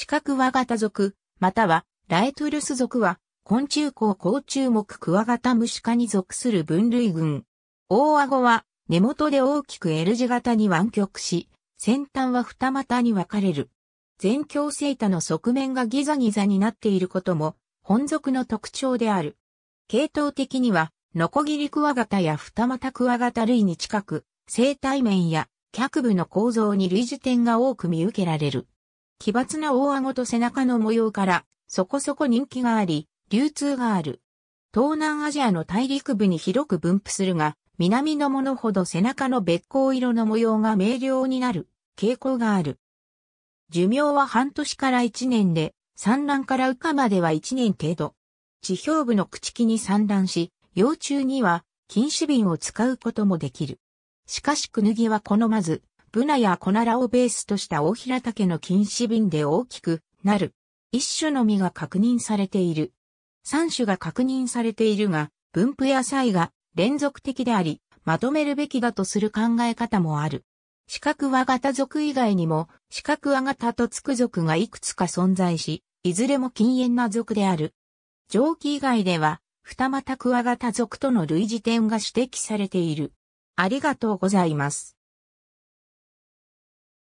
四角和型属、またはライトゥルス属は、昆虫綱甲虫目クワガタムシ科に属する分類群。大顎は根元で大きく L 字型に湾曲し、先端は二股に分かれる。全強生太の側面がギザギザになっていることも、本属の特徴である。系統的には、ノコギリクワガタや二股クワガタ類に近く、生態面や脚部の構造に類似点が多く見受けられる。奇抜な大顎と背中の模様から、そこそこ人気があり、流通がある。東南アジアの大陸部に広く分布するが、南のものほど背中の別光色の模様が明瞭になる傾向がある。寿命は半年から一年で、産卵から羽化までは一年程度。地表部の朽木に産卵し、幼虫には禁止瓶を使うこともできる。しかしクヌギは好まず、ブナやコナラをベースとした大平竹の禁止瓶で大きくなる。一種のみが確認されている。三種が確認されているが、分布や差異が連続的であり、まとめるべきだとする考え方もある。四角和型族以外にも、四角和型とつく族がいくつか存在し、いずれも禁煙な族である。蒸気以外では、二股クワガタ族との類似点が指摘されている。ありがとうございます。